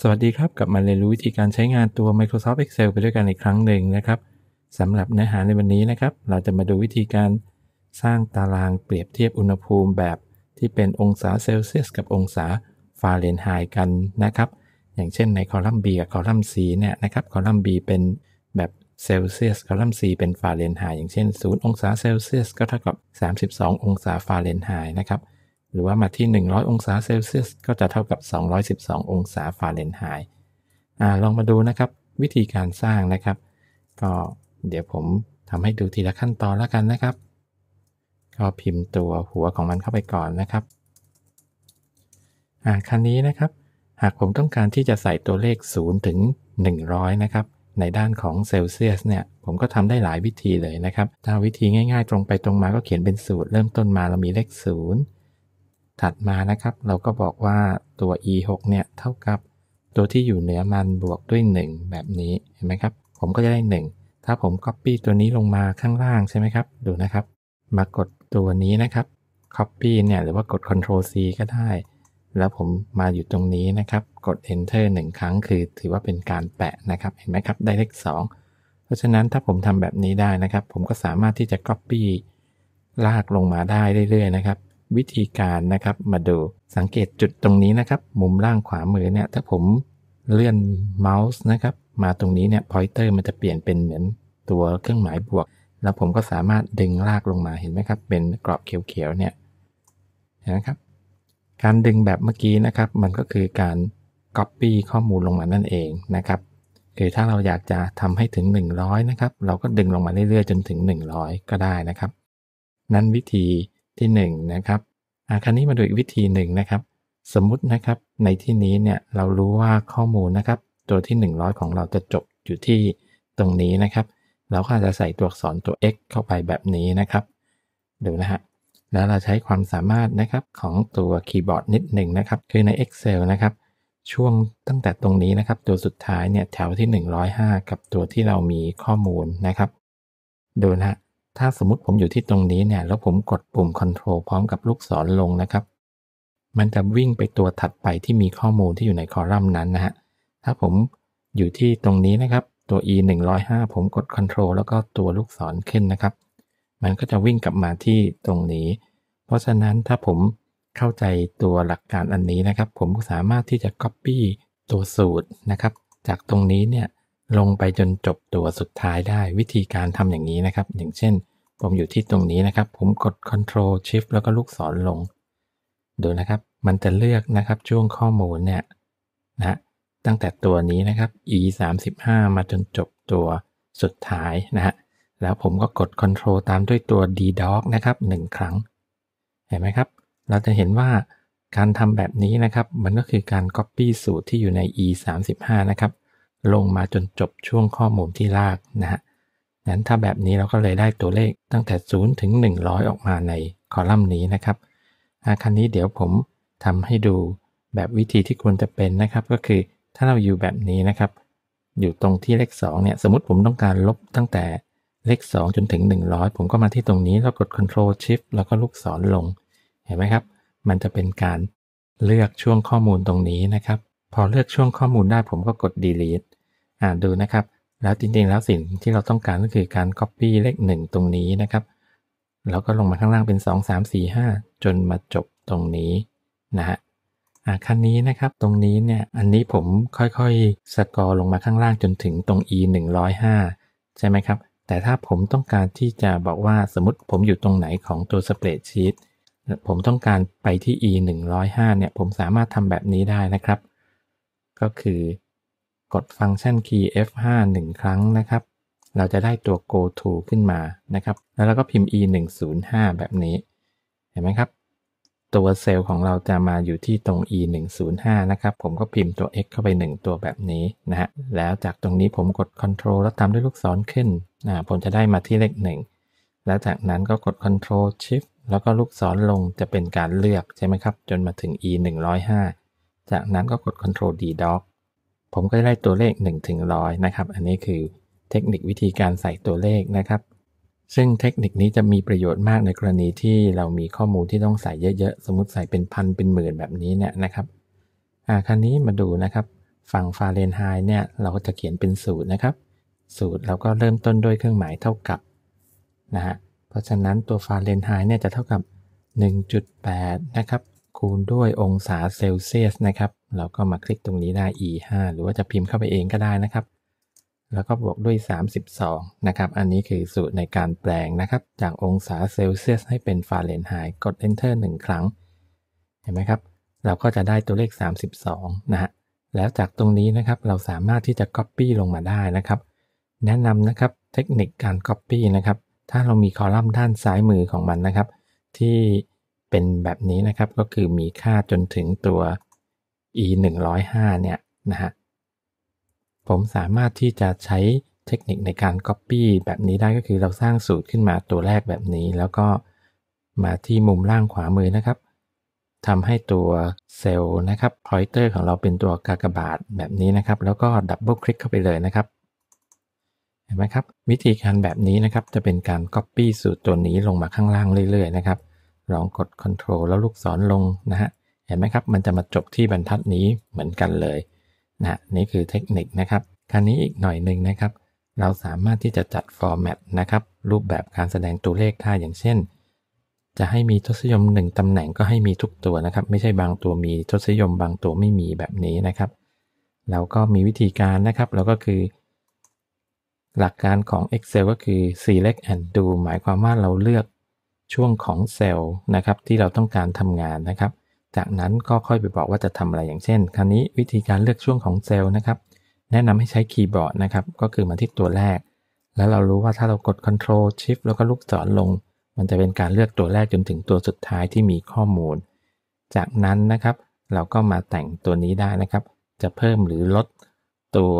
สวัสดีครับ กลับมาเรียนรู้วิธีการใช้งานตัว Microsoft Excel ไปด้วยกันอีกครั้งหนึ่งนะครับ สำหรับเนื้อหาในวันนี้นะครับ เราจะมาดูวิธีการสร้างตารางเปรียบเทียบอุณหภูมิแบบที่เป็นองศาเซลเซียสกับองศาฟาเรนไฮต์กันนะครับ อย่างเช่นในคอลัมน์ B กับคอลัมน์ C เนี่ยนะครับ คอลัมน์ B เป็นแบบเซลเซียสคอลัมน์ C เป็นฟาเรนไฮต์อย่างเช่น0องศาเซลเซียสก็เท่ากับ 32 องศาฟาเรนไฮต์นะครับหรือว่ามาที่ 100 องศาเซลเซียสก็จะเท่ากับ 212 องศาฟาเรนไฮต์ลองมาดูนะครับวิธีการสร้างนะครับ ก็เดี๋ยวผมทำให้ดูทีละขั้นตอนแล้วกันนะครับ ก็พิมพ์ตัวหัวของมันเข้าไปก่อนนะครับ คันนี้นะครับ หากผมต้องการที่จะใส่ตัวเลข 0 ถึง 100 นะครับ ในด้านของเซลเซียสเนี่ยผมก็ทำได้หลายวิธีเลยนะครับ ถ้าวิธีง่ายๆ ตรงไปตรงมา ก็เขียนเป็นสูตรเริ่มต้นมาเรามีเลข0ถัดมานะครับเราก็บอกว่าตัว e 6เนี่ย เท่ากับตัวที่อยู่เหนือมันบวกด้วย 1 แบบนี้เห็นไหมครับ ผมก็จะได้ 1 ถ้าผม Copy ตัวนี้ลงมาข้างล่างใช่ไหมครับ ดูนะครับมากดตัวนี้นะครับ Copy เนี่ยหรือว่ากด Ctrl C ก็ได้ แล้วผมมาอยู่ตรงนี้นะครับ กด Enter 1 ครั้งคือถือว่าเป็นการแปะนะครับ เห็นไหมครับ ได้เลข2 เพราะฉะนั้นถ้าผมทำแบบนี้ได้นะครับ ผมก็สามารถที่จะ Copy ลากลงมาได้เรื่อยๆนะครับวิธีการนะครับมาดูสังเกตจุดตรงนี้นะครับ มุมล่างขวามือเนี่ยถ้าผมเลื่อนเมาส์นะครับ มาตรงนี้เนี่ยพอยเตอร์มันจะเปลี่ยนเป็นเหมือนตัวเครื่องหมายบวก แล้วผมก็สามารถดึงลากลงมาเห็นไหมครับเป็นกรอบเขียวๆเนี่ยนะครับ การดึงแบบเมื่อกี้นะครับมันก็คือการ Copy ข้อมูลลงมานั่นเองนะครับคือถ้าเราอยากจะทำให้ถึง 100 นะครับ เราก็ดึงลงมาเรื่อยๆจนถึง 100 ก็ได้นะครับนั้นวิธีที่1นนะครับคราวนี้มาดูอีกวิธีหนึ่งนะครับ สมมุตินะครับในที่นี้เนี่ย เรารู้ว่าข้อมูลนะครับ ตัวที่ 100 ของเราจะจบอยู่ที่ตรงนี้นะครับเราก็อาจจะใส่ตัวอักษรตัว x เข้าไปแบบนี้นะครับดูนะฮะแล้วเราใช้ความสามารถนะครับของตัวคีย์บอร์ดนิดหนึ่งนะครับคือใน Excel นะครับ ช่วงตั้งแต่ตรงนี้นะครับ ตัวสุดท้ายเนี่ยแถวที่ 105 กับตัวที่เรามีข้อมูลนะครับ ดูนะถ้าสมมติผมอยู่ที่ตรงนี้เนี่ย แล้วผมกดปุ่ม Control พร้อมกับลูกศรลงนะครับ มันจะวิ่งไปตัวถัดไปที่มีข้อมูลที่อยู่ในคอลัมน์นั้นนะฮะ ถ้าผมอยู่ที่ตรงนี้นะครับ ตัว e 105ผมกด Control แล้วก็ตัวลูกศรขึ้นนะครับ มันก็จะวิ่งกลับมาที่ตรงนี้ เพราะฉะนั้นถ้าผมเข้าใจตัวหลักการอันนี้นะครับ ผมสามารถที่จะ Copy ตัวสูตรนะครับจากตรงนี้เนี่ยลงไปจนจบตัวสุดท้ายได้วิธีการทำอย่างนี้นะครับ อย่างเช่น ผมอยู่ที่ตรงนี้นะครับ ผมกด Ctrl Shift แล้วก็ลูกศรลง ดูนะครับ มันจะเลือกนะครับช่วงข้อมูลเนี่ยนะ ตั้งแต่ตัวนี้นะครับ e 3 5มาจนจบตัวสุดท้ายนะฮะแล้วผมก็กด Ctrl ตามด้วยตัว d dog นะครับ 1 ครั้ง เห็นไหมครับ เราจะเห็นว่าการทำแบบนี้นะครับ มันก็คือการ Copy สูตรที่อยู่ใน e 3 5นะครับลงมาจนจบช่วงข้อมูลที่ลากนะฮะนั้นถ้าแบบนี้เราก็เลยได้ตัวเลขตั้งแต่0ถึง100 ออกมาในคอลัมน์นี้นะครับ อาคันนี้เดี๋ยวผมทำให้ดูแบบวิธีที่ควรจะเป็นนะครับ ก็คือถ้าเราอยู่แบบนี้นะครับ อยู่ตรงที่เลข 2เนี่ย สมมติผมต้องการลบตั้งแต่เลข 2 จนถึง 100 ผมก็มาที่ตรงนี้แล้วกด Ctrl Shift แล้วก็ลูกศรลง เห็นไหมครับ มันจะเป็นการเลือกช่วงข้อมูลตรงนี้นะครับพอเลือกช่วงข้อมูลได้ผมก็กด delete อ่าดูนะครับ แล้วจริงๆ แล้วสิ่งที่เราต้องการก็คือการ copy เลข1 ตรงนี้นะครับ แล้วก็ลงมาข้างล่างเป็น 2 3 4 5 จนมาจบตรงนี้นะฮะอ่าคันนี้นะครับตรงนี้เนี่ย อันนี้ผมค่อยๆสกอร์ลงมาข้างล่างจนถึงตรง e 105ใช่ไหมครับ แต่ถ้าผมต้องการที่จะบอกว่าสมมติผมอยู่ตรงไหนของตัวสเปรดชีตผมต้องการไปที่ e 105เนี่ยผมสามารถทำแบบนี้ได้นะครับก็คือกดฟังก์ชันคีย์ F5 1 ครั้งนะครับ เราจะได้ตัว go to ขึ้นมานะครับ แล้วเราก็พิมพ์ e 1 0 5แบบนี้ เห็นไหมครับ ตัวเซลล์ของเราจะมาอยู่ที่ตรง e 1 0 5นะครับ ผมก็พิมพ์ตัว x เข้าไป 1 ตัวแบบนี้นะฮะ แล้วจากตรงนี้ผมกด control แล้วตามด้วยลูกศรขึ้นนะผมจะได้มาที่เลข 1 แล้วจากนั้นก็กด control shift แล้วก็ลูกศรลงจะเป็นการเลือกใช่ไหมครับ จนมาถึง e 1 0 5จากนั้นก็กด Ctrl D Doc ผมก็ได้ตัวเลข1ถึง100 นะครับ อันนี้คือเทคนิควิธีการใส่ตัวเลขนะครับ ซึ่งเทคนิคนี้จะมีประโยชน์มากในกรณีที่เรามีข้อมูลที่ต้องใส่เยอะๆ สมมติใส่เป็นพันเป็นหมื่นแบบนี้เนี่ยนะครับ อ่าคราวนี้มาดูนะครับ ฝั่งฟาเรนไฮน์เนี่ย เราก็จะเขียนเป็นสูตรนะครับ สูตรเราก็เริ่มต้นด้วยเครื่องหมายเท่ากับนะฮะ เพราะฉะนั้นตัวฟาเรนไฮน์เนี่ยจะเท่ากับ 1.8 นะครับคูณด้วยองศาเซลเซียสนะครับ เราก็มาคลิกตรงนี้ได้ e 5หรือว่าจะพิมพ์เข้าไปเองก็ได้นะครับ แล้วก็บวกด้วย 32นะครับ อันนี้คือสูตรในการแปลงนะครับจากองศาเซลเซียสให้เป็นฟาเรนไฮต์ กด enter 1 ครั้ง เห็นไหมครับ เราก็จะได้ตัวเลข 32นะฮะ แล้วจากตรงนี้นะครับ เราสามารถที่จะ Copy ลงมาได้นะครับ แนะนำนะครับ เทคนิคการ Copy นะครับ ถ้าเรามีคอลัมน์ด้านซ้ายมือของมันนะครับ ที่เป็นแบบนี้นะครับ ก็คือมีค่าจนถึงตัว e 1 0 5เนี่ยนะฮะ ผมสามารถที่จะใช้เทคนิคในการ Copy แบบนี้ได้ ก็คือเราสร้างสูตรขึ้นมาตัวแรกแบบนี้ แล้วก็มาที่มุมล่างขวามือนะครับ ทำให้ตัวเซลล์นะครับพอยเตอร์ของเราเป็นตัวกากบาทแบบนี้นะครับ แล้วก็ดับเบิลคลิกเข้าไปเลยนะครับ เห็นไหมครับ วิธีการแบบนี้นะครับ จะเป็นการ Copy สูตรตัวนี้ลงมาข้างล่างเรื่อยๆนะครับลองกด Ctrl แล้วลูกศรลงนะฮะ เห็นไหมครับ มันจะมาจบที่บรรทัดนี้เหมือนกันเลยนะนี่คือเทคนิคนะครับ คราวนี้อีกหน่อยหนึ่งนะครับ เราสามารถที่จะจัดฟอร์แมตนะครับ รูปแบบการแสดงตัวเลขค่าอย่างเช่น จะให้มีทศนิยม1ตำแหน่งก็ให้มีทุกตัวนะครับ ไม่ใช่บางตัวมีทศนิยมบางตัวไม่มีแบบนี้นะครับ เราก็มีวิธีการนะครับเราก็คือ หลักการของ Excel ก็คือ select and do หมายความว่าเราเลือกช่วงของเซลล์นะครับที่เราต้องการทำงานนะครับ จากนั้นก็ค่อยไปบอกว่าจะทำอะไรอย่างเช่น คราวนี้วิธีการเลือกช่วงของเซลล์นะครับ แนะนำให้ใช้คีย์บอร์ดนะครับก็คือมาที่ตัวแรก แล้วเรารู้ว่าถ้าเรากด Ctrl o n o Shift แล้วก็ลูกศรลง มันจะเป็นการเลือกตัวแรกจนถึงตัวสุดท้ายที่มีข้อมูล จากนั้นนะครับเราก็มาแต่งตัวนี้ได้นะครับ จะเพิ่มหรือลดตัว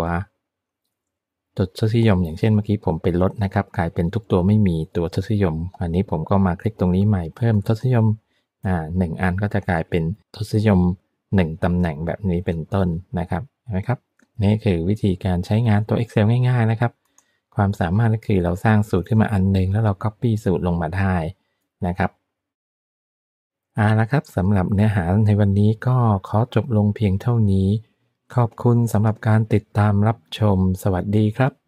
ตัวทศนิยม อย่างเช่นเมื่อกี้ผมเป็นลดนะครับ กลายเป็นทุกตัวไม่มีตัวทศนิยมอันนี้ผมก็มาคลิกตรงนี้ใหม่เพิ่มทศนิยมอ่าหนึ่งอันก็จะกลายเป็นทศนิยม 1 ตำแหน่งแบบนี้เป็นต้นนะครับเห็นไหมครับนี่คือวิธีการใช้งานตัว Excel ง่ายๆนะครับ ความสามารถก็คือเราสร้างสูตรขึ้นมาอันนึงแล้วเรา Copy สูตรลงมาได้นะครับเอาละครับสำหรับเนื้อหาในวันนี้ก็ขอจบลงเพียงเท่านี้ขอบคุณสำหรับการติดตามรับชมสวัสดีครับ